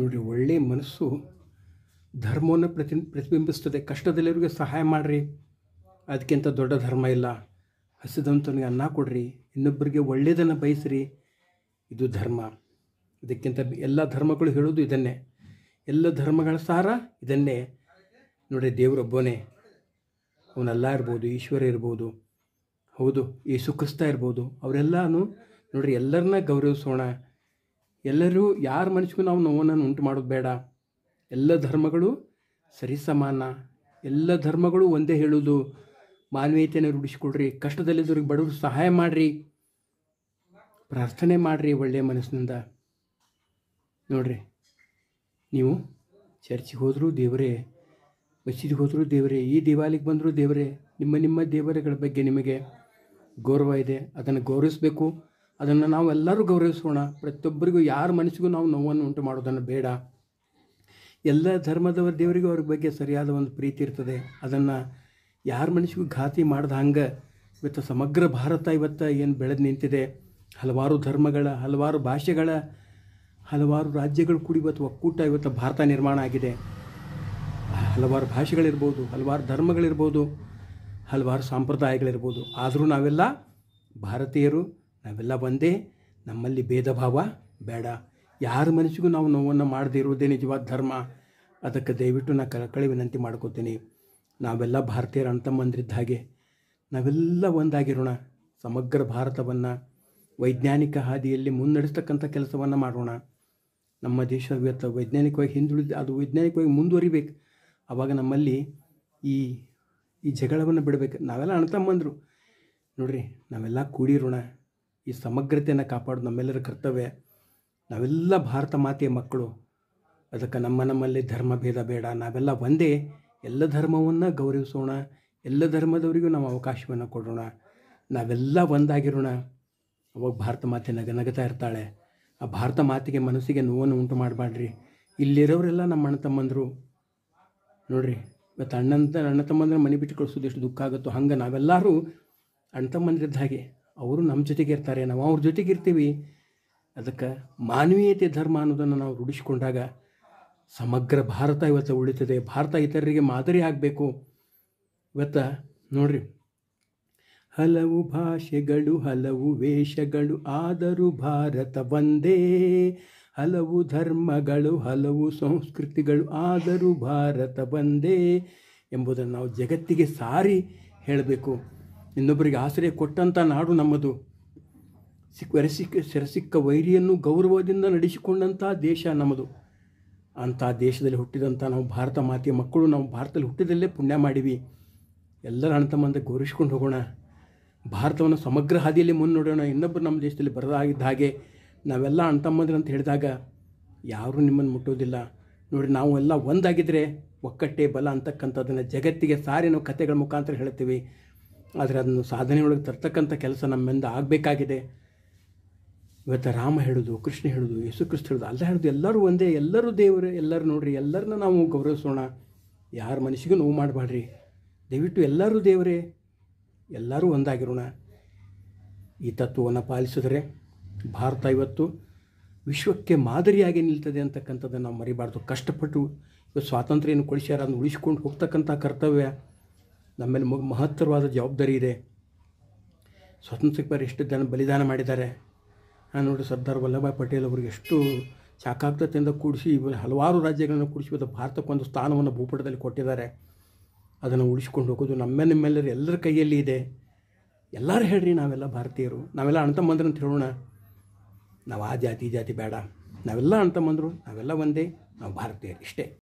ನೋಡಿ ಒಳ್ಳೆಯ ಮನಸ್ಸು ಧರ್ಮವನ್ನು ಪ್ರತಿ ಪ್ರತಿಬಿಂಬಿಸ್ತದೆ ಕಷ್ಟದಲ್ಲಿರೋರಿಗೆ ಸಹಾಯ ಮಾಡಿರಿ ಅದಕ್ಕಿಂತ ದೊಡ್ಡ ಧರ್ಮ ಇಲ್ಲ ಹಸಿದಂತನಿಗೆ ಅನ್ನ ಕೊಡ್ರಿ ಇನ್ನೊಬ್ಬರಿಗೆ ಒಳ್ಳೆಯದನ್ನು ಬಯಸಿರಿ ಇದು ಧರ್ಮ ಇದಕ್ಕಿಂತ ಎಲ್ಲ ಧರ್ಮಗಳು ಹೇಳೋದು ಇದನ್ನೇ ಎಲ್ಲ ಧರ್ಮಗಳ ಸಾರ ಇದನ್ನೇ ನೋಡಿ ದೇವರೊಬ್ಬನೇ ಅವನಲ್ಲ ಇರ್ಬೋದು ಈಶ್ವರ ಇರ್ಬೋದು ಹೌದು ಈ ಸುಖಿಸ್ತಾ ಇರ್ಬೋದು ಅವರೆಲ್ಲನೂ ನೋಡಿರಿ ಎಲ್ಲರನ್ನ ಗೌರವಿಸೋಣ ಎಲ್ಲರೂ ಯಾರ ಮನಸ್ಸಿಗೂ ನಾವು ನೋವನ್ನು ಉಂಟು ಮಾಡೋದು ಬೇಡ ಎಲ್ಲ ಧರ್ಮಗಳು ಸರಿಸಮಾನ ಎಲ್ಲ ಧರ್ಮಗಳು ಒಂದೇ ಹೇಳೋದು ಮಾನವೀಯತೆಯನ್ನು ರೂಢಿಸಿಕೊಡ್ರಿ ಕಷ್ಟದಲ್ಲಿದ್ದವ್ರಿಗೆ ಬಡವರು ಸಹಾಯ ಮಾಡಿರಿ ಪ್ರಾರ್ಥನೆ ಮಾಡಿರಿ ಒಳ್ಳೆಯ ಮನಸ್ಸಿನಿಂದ ನೋಡ್ರಿ ನೀವು ಚರ್ಚಿಗೆ ಹೋದರೂ ದೇವರೇ ಮಸೀದಿಗೆ ಹೋದರೂ ದೇವರೇ ಈ ದಿವಾಲಿಗೆ ಬಂದರೂ ದೇವರೇ ನಿಮ್ಮ ನಿಮ್ಮ ದೇವರುಗಳ ಬಗ್ಗೆ ನಿಮಗೆ ಗೌರವ ಇದೆ ಅದನ್ನು ಗೌರವಿಸಬೇಕು ಅದನ್ನು ನಾವೆಲ್ಲರೂ ಗೌರವಿಸೋಣ ಪ್ರತಿಯೊಬ್ಬರಿಗೂ ಯಾರ ಮನಸ್ಸಿಗೂ ನಾವು ನೋವನ್ನು ಉಂಟು ಮಾಡೋದನ್ನು ಬೇಡ ಎಲ್ಲ ಧರ್ಮದವರ ದೇವರಿಗೂ ಅವ್ರ ಬಗ್ಗೆ ಸರಿಯಾದ ಒಂದು ಪ್ರೀತಿ ಇರ್ತದೆ ಅದನ್ನು ಯಾರ ಮನಸ್ಸಿಗೂ ಘಾತಿ ಮಾಡಿದ ಹಂಗೆ ಇವತ್ತು ಸಮಗ್ರ ಭಾರತ ಇವತ್ತು ಏನು ಬೆಳೆದು ನಿಂತಿದೆ ಹಲವಾರು ಧರ್ಮಗಳ ಹಲವಾರು ಭಾಷೆಗಳ ಹಲವಾರು ರಾಜ್ಯಗಳು ಕೂಡಿ ಇವತ್ತು ಒಕ್ಕೂಟ ಇವತ್ತು ಭಾರತ ನಿರ್ಮಾಣ ಆಗಿದೆ ಹಲವಾರು ಭಾಷೆಗಳಿರ್ಬೋದು ಹಲವಾರು ಧರ್ಮಗಳಿರ್ಬೋದು ಹಲವಾರು ಸಂಪ್ರದಾಯಗಳಿರ್ಬೋದು ಆದರೂ ನಾವೆಲ್ಲ ಭಾರತೀಯರು ನಾವೆಲ್ಲ ಒಂದೇ ನಮ್ಮಲ್ಲಿ ಭೇದ ಭಾವ ಬೇಡ ಯಾರ ಮನಸ್ಸಿಗೂ ನಾವು ನೋವನ್ನು ಮಾಡದೇ ಇರುವುದೇ ನಿಜವಾದ ಧರ್ಮ ಅದಕ್ಕೆ ದಯವಿಟ್ಟು ನಾನು ಕಳಕಳಿ ವಿನಂತಿ ಮಾಡ್ಕೋತೀನಿ ನಾವೆಲ್ಲ ಭಾರತೀಯರ ಅಂತಮ್ಮಂದ್ರಿದ್ದ ಹಾಗೆ ನಾವೆಲ್ಲ ಒಂದಾಗಿರೋಣ ಸಮಗ್ರ ಭಾರತವನ್ನು ವೈಜ್ಞಾನಿಕ ಹಾದಿಯಲ್ಲಿ ಮುನ್ನಡೆಸ್ತಕ್ಕಂಥ ಕೆಲಸವನ್ನು ಮಾಡೋಣ ನಮ್ಮ ದೇಶ ವೈಜ್ಞಾನಿಕವಾಗಿ ಹಿಂದುಳಿದ ಅದು ವೈಜ್ಞಾನಿಕವಾಗಿ ಮುಂದುವರಿಬೇಕು ಆವಾಗ ನಮ್ಮಲ್ಲಿ ಈ ಈ ಜಗಳವನ್ನು ಬಿಡಬೇಕು ನಾವೆಲ್ಲ ಅಣ್ತಮ್ಮಂದರು ನೋಡ್ರಿ ನಾವೆಲ್ಲ ಕೂಡಿರೋಣ ಈ ಸಮಗ್ರತೆಯನ್ನು ಕಾಪಾಡೋದು ನಮ್ಮೆಲ್ಲರ ಕರ್ತವ್ಯ ನಾವೆಲ್ಲ ಭಾರತ ಮಾತೆಯ ಮಕ್ಕಳು ಅದಕ್ಕೆ ನಮ್ಮ ನಮ್ಮಲ್ಲಿ ಧರ್ಮ ಭೇದ ಬೇಡ ನಾವೆಲ್ಲ ಒಂದೇ ಎಲ್ಲ ಧರ್ಮವನ್ನು ಗೌರವಿಸೋಣ ಎಲ್ಲ ಧರ್ಮದವರಿಗೂ ನಾವು ಅವಕಾಶವನ್ನು ಕೊಡೋಣ ನಾವೆಲ್ಲ ಒಂದಾಗಿರೋಣ ಅವಾಗ ಭಾರತ ಮಾತೆ ನಗ ನಗತಾ ಇರ್ತಾಳೆ ಆ ಭಾರತ ಮಾತೆಗೆ ಮನಸ್ಸಿಗೆ ನೋವನ್ನು ಉಂಟು ಮಾಡಬಾಡ್ರಿ ಇಲ್ಲಿರೋರೆಲ್ಲ ನಮ್ಮ ಅಣ್ಣ ತಮ್ಮಂದರು ನೋಡ್ರಿ ಮತ್ತು ಅಣ್ಣಂತ ಅಣ್ಣ ತಮ್ಮಂದ್ರೆ ಮನೆ ಬಿಟ್ಟು ಕಳಿಸೋದು ಎಷ್ಟು ದುಃಖ ಆಗುತ್ತೋ ಹಂಗೆ ನಾವೆಲ್ಲರೂ ಅಣ್ಣ ತಮ್ಮಂದ್ರಿದ್ದ ಹಾಗೆ ಅವರು ನಮ್ಮ ಜೊತೆಗೆ ಇರ್ತಾರೆ ನಾವು ಅವ್ರ ಜೊತೆಗಿರ್ತೀವಿ ಅದಕ್ಕೆ ಮಾನವೀಯತೆ ಧರ್ಮ ಅನ್ನೋದನ್ನು ನಾವು ರೂಢಿಸಿಕೊಂಡಾಗ ಸಮಗ್ರ ಭಾರತ ಇವತ್ತು ಉಳಿತದೆ ಭಾರತ ಇತರರಿಗೆ ಮಾದರಿ ಆಗಬೇಕು ಇವತ್ತು ನೋಡ್ರಿ ಹಲವು ಭಾಷೆಗಳು ಹಲವು ವೇಷಗಳು ಆದರೂ ಭಾರತ ಒಂದೇ ಹಲವು ಧರ್ಮಗಳು ಹಲವು ಸಂಸ್ಕೃತಿಗಳು ಆದರೂ ಭಾರತ ಒಂದೇ ಎಂಬುದನ್ನು ನಾವು ಜಗತ್ತಿಗೆ ಸಾರಿ ಹೇಳಬೇಕು ಇನ್ನೊಬ್ಬರಿಗೆ ಆಶ್ರಯ ಕೊಟ್ಟಂಥ ನಾಡು ನಮ್ಮದು ಸಿಕ್ಕ ಎರಸಿಕ್ಕ ಸೆರಸಿಕ್ಕ ವೈರಿಯನ್ನು ಗೌರವದಿಂದ ನಡೆಸಿಕೊಂಡಂಥ ದೇಶ ನಮ್ಮದು ಅಂಥ ದೇಶದಲ್ಲಿ ಹುಟ್ಟಿದಂಥ ನಾವು ಭಾರತ ಮಾತೆಯ ಮಕ್ಕಳು ನಾವು ಭಾರತದಲ್ಲಿ ಹುಟ್ಟಿದಲ್ಲೇ ಪುಣ್ಯ ಮಾಡಿವಿ ಎಲ್ಲರ ಹಣತಮ್ಮಂದ ಗೌರವಿಸ್ಕೊಂಡು ಹೋಗೋಣ ಭಾರತವನ್ನು ಸಮಗ್ರ ಹಾದಿಯಲ್ಲಿ ಮುನ್ನೋಡೋಣ ಇನ್ನೊಬ್ಬರು ನಮ್ಮ ದೇಶದಲ್ಲಿ ಬರದಾಗಿದ್ದ ಹಾಗೆ ನಾವೆಲ್ಲ ಅಣ್ತಮ್ಮಂದ್ರೆ ಅಂತ ಹೇಳಿದಾಗ ಯಾರೂ ನಿಮ್ಮನ್ನು ಮುಟ್ಟೋದಿಲ್ಲ ನೋಡಿ ನಾವು ಎಲ್ಲ ಒಂದಾಗಿದ್ದರೆ ಒಕ್ಕಟ್ಟೆ ಬಲ ಅಂತಕ್ಕಂಥದ್ದನ್ನು ಜಗತ್ತಿಗೆ ಸಾರಿ ನಾವು ಕಥೆಗಳ ಮುಖಾಂತರ ಹೇಳ್ತೀವಿ ಆದರೆ ಅದನ್ನು ಸಾಧನೆ ಒಳಗೆ ತರ್ತಕ್ಕಂಥ ಕೆಲಸ ನಮ್ಮಿಂದ ಆಗಬೇಕಾಗಿದೆ ಇವತ್ತು ರಾಮ ಹೇಳೋದು ಕೃಷ್ಣ ಹೇಳೋದು ಯೇಸುಕ್ರಿಸ್ತ ಹೇಳೋದು ಅಲ್ಲ ಹೇಳೋದು ಎಲ್ಲರೂ ಒಂದೇ ಎಲ್ಲರೂ ದೇವರು ಎಲ್ಲರೂ ನೋಡ್ರಿ ಎಲ್ಲರನ್ನ ನಾವು ಗೌರವಿಸೋಣ ಯಾರ ಮನಸ್ಸಿಗೂ ನೋವು ಮಾಡಬೇಡ್ರಿ ದಯವಿಟ್ಟು ಎಲ್ಲರೂ ದೇವರೇ ಎಲ್ಲರೂ ಒಂದಾಗಿರೋಣ ಈ ತತ್ವವನ್ನು ಪಾಲಿಸಿದರೆ ಭಾರತ ಇವತ್ತು ವಿಶ್ವಕ್ಕೆ ಮಾದರಿಯಾಗಿ ನಿಲ್ತದೆ ಅಂತಕ್ಕಂಥದ್ದನ್ನು ನಾವು ಮರಿಬಾರ್ದು ಕಷ್ಟಪಟ್ಟು ಇವತ್ತು ಸ್ವಾತಂತ್ರ್ಯವನ್ನು ಕೊಡಿಸ್ಯಾರ ಅದನ್ನು ಉಳಿಸ್ಕೊಂಡು ಹೋಗ್ತಕ್ಕಂಥ ಕರ್ತವ್ಯ ನಮ್ಮೇಲೆ ಮಹತ್ತರವಾದ ಜವಾಬ್ದಾರಿ ಇದೆ ಸ್ವಾತಂತ್ರ್ಯಕ್ಕೆ ಎಷ್ಟು ಜನ ಬಲಿದಾನ ಮಾಡಿದ್ದಾರೆ ನಾನು ನೋಡಿ ಸರ್ದಾರ್ ವಲ್ಲಭಾಯಿ ಪಟೇಲ್ ಅವ್ರಿಗೆ ಎಷ್ಟು ಸಾಕಾಗ್ತತೆಯಿಂದ ಕೂಡಿಸಿ ಹಲವಾರು ರಾಜ್ಯಗಳನ್ನು ಕೂಡಿಸಿ ಇವತ್ತು ಭಾರತಕ್ಕೊಂದು ಸ್ಥಾನವನ್ನು ಭೂಪಟದಲ್ಲಿ ಕೊಟ್ಟಿದ್ದಾರೆ ಅದನ್ನು ಉಳಿಸ್ಕೊಂಡು ಹೋಗೋದು ನಮ್ಮ ನಿಮ್ಮೆಲ್ಲರೂ ಎಲ್ಲರ ಕೈಯಲ್ಲಿ ಇದೆ ಎಲ್ಲರೂ ಹೇಳ್ರಿ ನಾವೆಲ್ಲ ಭಾರತೀಯರು ನಾವೆಲ್ಲ ತಮ್ಮಂದ್ರೆ ಅಂತ ಹೇಳೋಣ ನಾವು ಆ ಜಾತಿ ಜಾತಿ ಬೇಡ ನಾವೆಲ್ಲ ಬಂದರು ನಾವೆಲ್ಲ ಒಂದೇ ನಾವು ಭಾರತೀಯರು ಇಷ್ಟೇ